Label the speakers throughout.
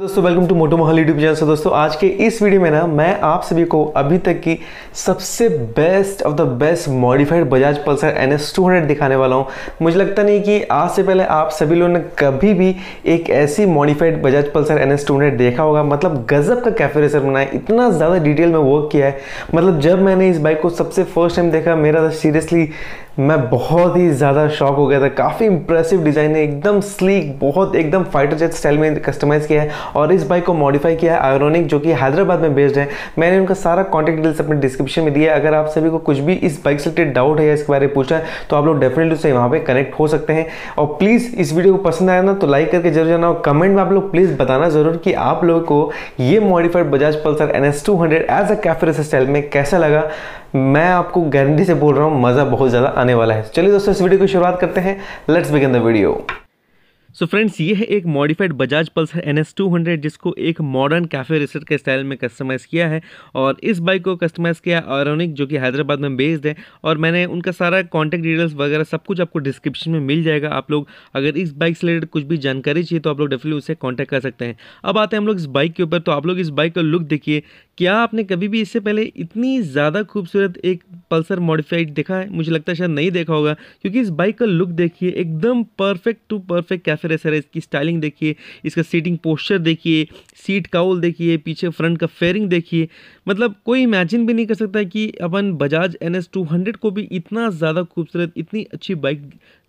Speaker 1: दोस्तों welcome to मोटो मोहल यूट्यूब चैनल से दोस्तों आज के इस वीडियो में ना मैं आप सभी को अभी तक की सबसे best of the best modified Bajaj Pulsar N S two hundred दिखाने वाला हूँ मुझे लगता नहीं कि आज से पहले आप सभी लोगों ने कभी भी एक ऐसी modified Bajaj Pulsar N S two hundred देखा होगा मतलब गजब का कैफे रेसर बनाया इतना ज़्यादा डिटेल में वर्क किया है मतलब जब मैंने इस बाइक को सबसे फर्स्ट टाइम देखा मेरा सीरियसली मैं बहुत ही ज़्यादा शॉक हो गया था काफ़ी इंप्रेसिव डिज़ाइन है एकदम स्लीक बहुत एकदम फाइटर जेट स्टाइल में कस्टमाइज़ किया है और इस बाइक को मॉडिफाई किया है आयरोनिक जो कि हैदराबाद में बेस्ड है मैंने उनका सारा कॉन्टैक्ट डिटेल्स अपने डिस्क्रिप्शन में दिया है अगर आप सभी को कुछ भी इस बाइक से रिलेटेड डाउट है या इसके बारे में पूछा है तो आप लोग डेफिनेटली उससे वहाँ पर कनेक्ट हो सकते हैं और प्लीज़ इस वीडियो को पसंद आया ना तो लाइक करके जरूर जाना और कमेंट में आप लोग प्लीज़ बताना ज़रूर कि आप लोगों को ये modified Bajaj Pulsar N S two hundred as a cafe style में कैसा लगा मैं आपको गारंटी से बोल रहा हूँ मज़ा बहुत ज़्यादा आने वाला है चलिए दोस्तों इस वीडियो की शुरुआत करते हैं let's begin the video so so friends ये है एक modified Bajaj Pulsar N S two hundred जिसको एक मॉडर्न कैफे रिसर्ट के स्टाइल में कस्टमाइज़ किया है और इस बाइक को कस्टमाइज़ किया आरोनिक जो कि हैदराबाद में बेस्ड है और मैंने उनका सारा कॉन्टैक्ट डिटेल्स वगैरह सब कुछ आपको डिस्क्रिप्शन में मिल जाएगा आप लोग अगर इस बाइक से रिलेटेड कुछ भी जानकारी चाहिए तो आप लोग डेफिनेटली उसे कॉन्टैक्ट कर सकते हैं अब आते हैं हम लोग इस बाइक के ऊपर तो आप लोग इस बाइक का लुक देखिए क्या आपने कभी भी इससे पहले इतनी ज़्यादा खूबसूरत एक पल्सर मॉडिफाइड देखा है मुझे लगता है शायद नहीं देखा होगा क्योंकि इस बाइक का लुक देखिए एकदम परफेक्ट टू परफेक्ट कैफे कैसा रेसर है इसकी स्टाइलिंग देखिए इसका सीटिंग पोस्चर देखिए सीट काउल देखिए पीछे फ्रंट का फेयरिंग देखिए मतलब कोई इमेजिन भी नहीं कर सकता कि अपन Bajaj N S two hundred को भी इतना ज़्यादा खूबसूरत इतनी अच्छी बाइक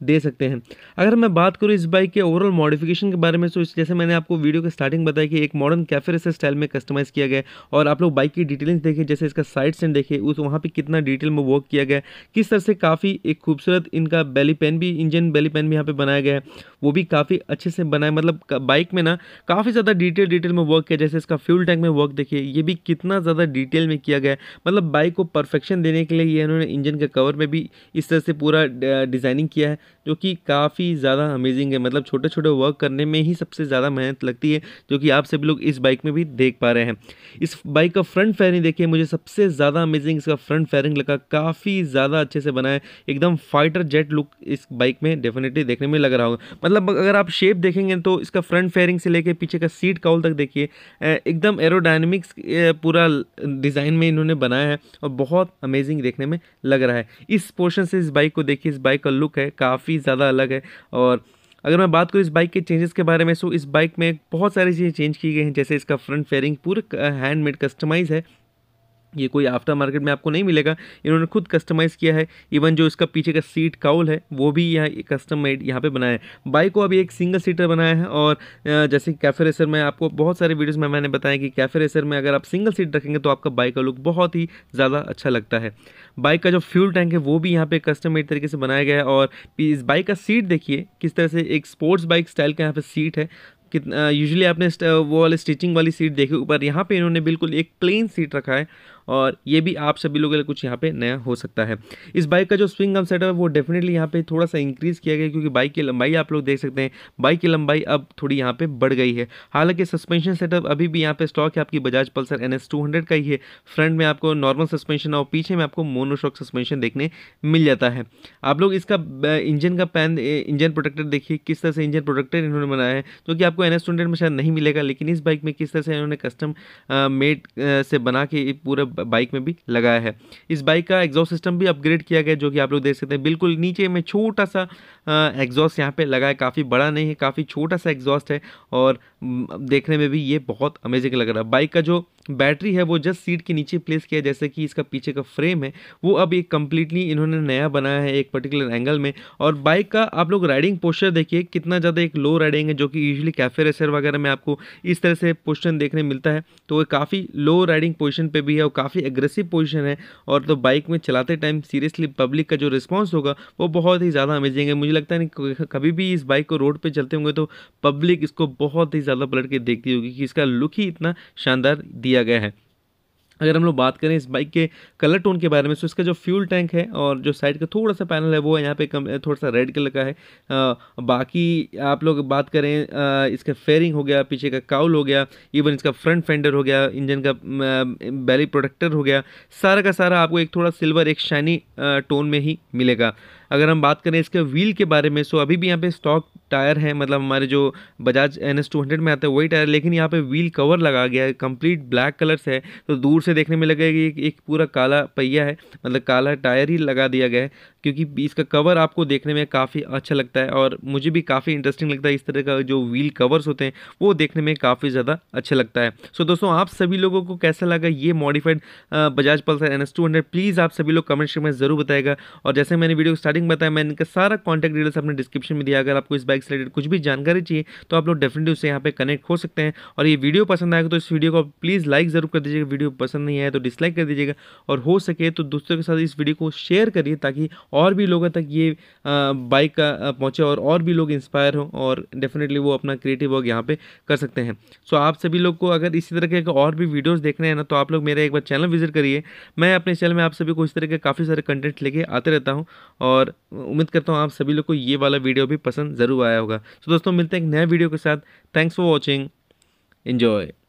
Speaker 1: दे सकते हैं अगर मैं बात करूँ इस बाइक के ओवरऑल मॉडिफिकेशन के बारे में तो जैसे मैंने आपको वीडियो के स्टार्टिंग बताया कि एक मॉडर्न कैफे रेसर स्टाइल में कस्टमाइज़ किया गया और आप लोग बाइक की डिटेलिंग देखिए जैसे इसका साइड स्टैंड देखिए उस वहाँ पर कितना डिटेल में वर्क किया गया किस तरह से काफ़ी एक खूबसूरत इनका बेली पेन भी इंजन बेली पेन भी यहाँ पर बनाया गया है वो भी काफ़ी काफ़ी अच्छे से बनाए मतलब बाइक में ना काफ़ी ज़्यादा डिटेल डिटेल में वर्क किया जैसे इसका फ्यूल टैंक में वर्क देखिए ये भी कितना ज़्यादा डिटेल में किया गया मतलब बाइक को परफेक्शन देने के लिए ये इन्होंने इंजन के कवर में भी इस तरह से पूरा डिज़ाइनिंग किया है जो कि काफ़ी ज़्यादा अमेजिंग है मतलब छोटे छोटे वर्क करने में ही सबसे ज़्यादा मेहनत लगती है जो कि आप सभी लोग इस बाइक में भी देख पा रहे हैं इस बाइक का फ्रंट फेयरिंग देखिए मुझे सबसे ज़्यादा अमेजिंग इसका फ्रंट फेयरिंग लगा काफ़ी ज़्यादा अच्छे से बना है एकदम फाइटर जेट लुक इस बाइक में डेफिनेटली देखने में लग रहा होगा मतलब अगर आप शेप देखेंगे तो इसका फ्रंट फेयरिंग से लेकर पीछे का सीट काउल तक देखिए एकदम एरोडाइनमिक्स पूरा डिज़ाइन में इन्होंने बनाया है और बहुत अमेजिंग देखने में लग रहा है इस पोर्शन से इस बाइक को देखिए इस बाइक का लुक है काफ़ी काफ़ी ज़्यादा अलग है और अगर मैं बात करूँ इस बाइक के चेंजेस के बारे में सो इस बाइक में बहुत सारी चीज़ें चेंज की गई हैं जैसे इसका फ्रंट फेयरिंग पूरा हैंडमेड कस्टमाइज़ है ये कोई आफ्टर मार्केट में आपको नहीं मिलेगा इन्होंने खुद कस्टमाइज़ किया है इवन जो इसका पीछे का सीट काउल है वो भी यहाँ कस्टम मेड यहाँ पे बनाया है बाइक को अभी एक सिंगल सीटर बनाया है और जैसे कैफे रेसर में आपको बहुत सारे वीडियोस में मैंने बताया कि कैफे रेसर में अगर आप सिंगल सीट रखेंगे तो आपका बाइक का लुक बहुत ही ज़्यादा अच्छा लगता है बाइक का जो फ्यूल टैंक है वो भी यहाँ पर कस्टम मेड तरीके से बनाया गया है और इस बाइक का सीट देखिए किस तरह से एक स्पोर्ट्स बाइक स्टाइल का यहाँ पर सीट है कितना यूजुअली आपने वो वाले स्टिचिंग वाली सीट देखी ऊपर यहाँ पे इन्होंने बिल्कुल एक प्लेन सीट रखा है और ये भी आप सभी लोगों के लिए कुछ यहाँ पे नया हो सकता है इस बाइक का जो स्विंग आर्म सेटअप है वो डेफिनेटली यहाँ पे थोड़ा सा इंक्रीज़ किया गया क्योंकि बाइक की लंबाई आप लोग देख सकते हैं बाइक की लंबाई अब थोड़ी यहाँ पे बढ़ गई है हालांकि सस्पेंशन सेटअप अभी भी यहाँ पे स्टॉक है आपकी बजाज पल्सर एन एस का ही है फ्रंट में आपको नॉर्मल सस्पेंशन और पीछे में आपको मोनोशॉक सस्पेंशन देखने मिल जाता है आप लोग इसका इंजन का पैन इंजन प्रोटेक्टर देखिए किस तरह से इंजन प्रोटेक्टर इन्होंने बनाया है जो कि आपको एन एस में शायद नहीं मिलेगा लेकिन इस बाइक में किस तरह से इन्होंने कस्टम मेड से बना के पूरा बाइक में भी लगाया है इस बाइक का एग्जॉस्ट सिस्टम भी अपग्रेड किया गया जो कि आप लोग देख सकते हैं बिल्कुल नीचे में छोटा सा एग्जॉस्ट यहाँ पे लगा है काफ़ी बड़ा नहीं है काफ़ी छोटा सा एग्जॉस्ट है और देखने में भी ये बहुत अमेजिंग लग रहा है बाइक का जो बैटरी है वो जस्ट सीट के नीचे प्लेस किया है जैसे कि इसका पीछे का फ्रेम है वो अब एक कम्प्लीटली इन्होंने नया बनाया है एक पर्टिकुलर एंगल में और बाइक का आप लोग राइडिंग पोस्चर देखिए कितना ज़्यादा एक लो राइडिंग है जो कि यूजली कैफे रेसर वगैरह में आपको इस तरह से पोस्टर देखने मिलता है तो काफ़ी लो राइडिंग पोजिशन पर भी है और काफ़ी एग्रेसिव पोजिशन है और तो बाइक में चलाते टाइम सीरियसली पब्लिक का जो रिस्पॉन्स होगा वो बहुत ही ज़्यादा अमेजिंग है मुझे लगता है कभी भी इस बाइक को रोड पर चलते होंगे तो पब्लिक इसको बहुत ही ज़्यादा पलट के देखती होगी कि इसका लुक ही इतना शानदार दिया गया है अगर हम लोग बात करें इस बाइक के कलर टोन के बारे में तो इसका जो फ्यूल टैंक है और जो साइड का थोड़ा सा पैनल है वो यहाँ पे कम थोड़ा सा रेड कलर का है आ, बाकी आप लोग बात करें आ, इसका फेयरिंग हो गया पीछे का काउल हो गया इवन इसका फ्रंट फेंडर हो गया इंजन का बैली प्रोटेक्टर हो गया सारा का सारा आपको एक थोड़ा सिल्वर एक शाइनी टोन में ही मिलेगा अगर हम बात करें इसके व्हील के बारे में सो अभी भी यहाँ पे स्टॉक टायर है मतलब हमारे जो Bajaj N S two hundred में आता है वही टायर लेकिन यहाँ पे व्हील कवर लगा गया है कंप्लीट ब्लैक कलर से है तो दूर से देखने में लगेगा कि एक पूरा काला पहिया है मतलब काला टायर ही लगा दिया गया है क्योंकि इसका कवर आपको देखने में काफ़ी अच्छा लगता है और मुझे भी काफ़ी इंटरेस्टिंग लगता है इस तरह का जो व्हील कवर्स होते हैं वो देखने में काफ़ी ज़्यादा अच्छा लगता है सो so, दोस्तों आप सभी लोगों को कैसा लगा ये modified Bajaj Pulsar N S two hundred please आप सभी लोग कमेंट में ज़रूर बताएगा और जैसे मैंने वीडियो स्टार्ट स्टार्टिंग बताया मैंने इनका सारा कॉन्टैक्ट डिटेल्स अपने डिस्क्रिप्शन में दिया अगर आपको इस बाइक से रिलेटेड कुछ भी जानकारी चाहिए तो आप लोग डेफिनेटली उससे यहाँ पे कनेक्ट हो सकते हैं और ये वीडियो पसंद आएगा तो इस वीडियो को प्लीज़ लाइक जरूर कर दीजिएगा वीडियो पसंद नहीं आए तो डिसलाइक कर दीजिएगा और हो सके तो दोस्तों के साथ इस वीडियो को शेयर करिए ताकि और भी लोगों तक ये बाइक का पहुँचे और और भी लोग इंस्पायर हों और डेफिनेटली वो अपना क्रिएटिव वर्क यहाँ पे कर सकते हैं सो आप सभी लोग को अगर इसी तरह के और भी वीडियोस देखने हैं ना तो आप लोग मेरा एक बार चैनल विजिट करिए मैं अपने चैनल में आप सभी को इस तरह के काफ़ी सारे कंटेंट लेके आते रहता हूँ और और उम्मीद करता हूँ आप सभी लोग को ये वाला वीडियो भी पसंद ज़रूर आया होगा तो दोस्तों मिलते हैं एक नया वीडियो के साथ थैंक्स फॉर वॉचिंग इन्जॉय